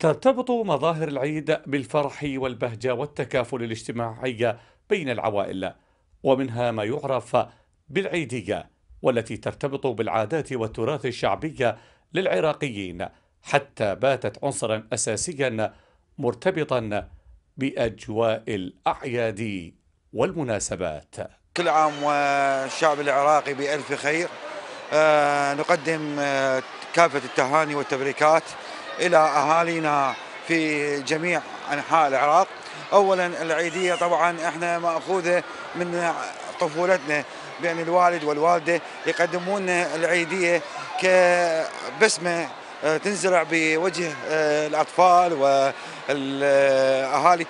ترتبط مظاهر العيد بالفرح والبهجة والتكافل الاجتماعي بين العوائل ومنها ما يعرف بالعيدية والتي ترتبط بالعادات والتراث الشعبي للعراقيين حتى باتت عنصرا أساسيا مرتبطا بأجواء الأعياد والمناسبات كل عام والشعب العراقي بألف خير آه، نقدم آه، كافة التهاني والتبريكات إلى أهالينا في جميع أنحاء العراق أولا العيدية طبعا إحنا مأخوذة من طفولتنا بأن الوالد والوالدة يقدمون العيدية كبسمة آه، تنزرع بوجه آه، الاطفال والاهالي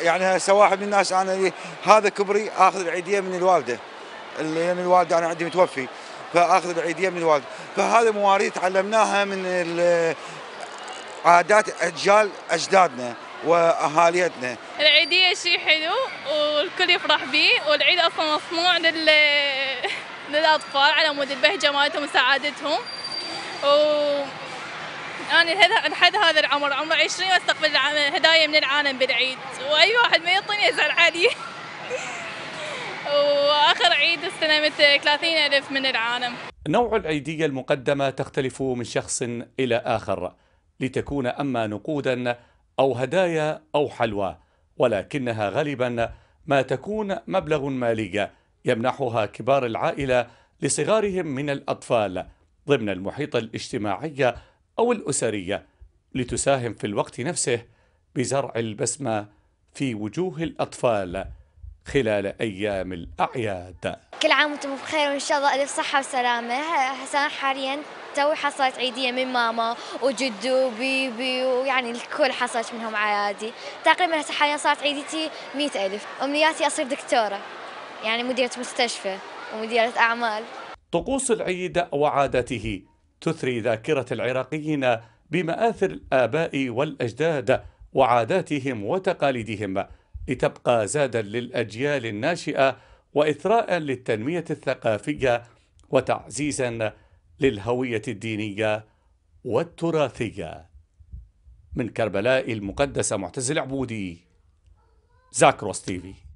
يعني هسه واحد من الناس انا هذا كبري اخذ العيديه من الوالده لان الوالده انا عندي متوفي فاخذ العيديه من الوالده فهذه مواريث تعلمناها من عادات اجيال اجدادنا واهاليتنا. العيديه شيء حلو والكل يفرح به والعيد اصلا مصنوع لل للاطفال على مود البهجه مالتهم وسعادتهم. و انا يعني لحد هذا العمر عمري 20 واستقبل هدايا من العالم بالعيد واي واحد ما يعطيني يزعل علي. واخر عيد استلمت 30 الف من العالم. نوع العيديه المقدمه تختلف من شخص الى اخر. لتكون اما نقودا او هدايا او حلوى ولكنها غالبا ما تكون مبلغ مالي يمنحها كبار العائله لصغارهم من الاطفال ضمن المحيط الاجتماعي او الاسري لتساهم في الوقت نفسه بزرع البسمه في وجوه الاطفال خلال أيام الأعياد كل عام وانتم بخير وإن شاء الله ألف صحة وسلامة هسه حاليا توي حصلت عيدية من ماما وجدو وبيبي ويعني الكل حصلت منهم عيادي تقريبا هسه حاليا صارت عيدتي مئة ألف أمنياتي أصير دكتورة يعني مديرة مستشفى ومديرة أعمال طقوس العيد وعادته تثري ذاكرة العراقيين بمآثر الآباء والأجداد وعاداتهم وتقاليدهم لتبقى زادا للأجيال الناشئة وإثراء للتنمية الثقافية وتعزيزا للهوية الدينية والتراثية من كربلاء المقدسة معتز العبودي زاكروس تيفي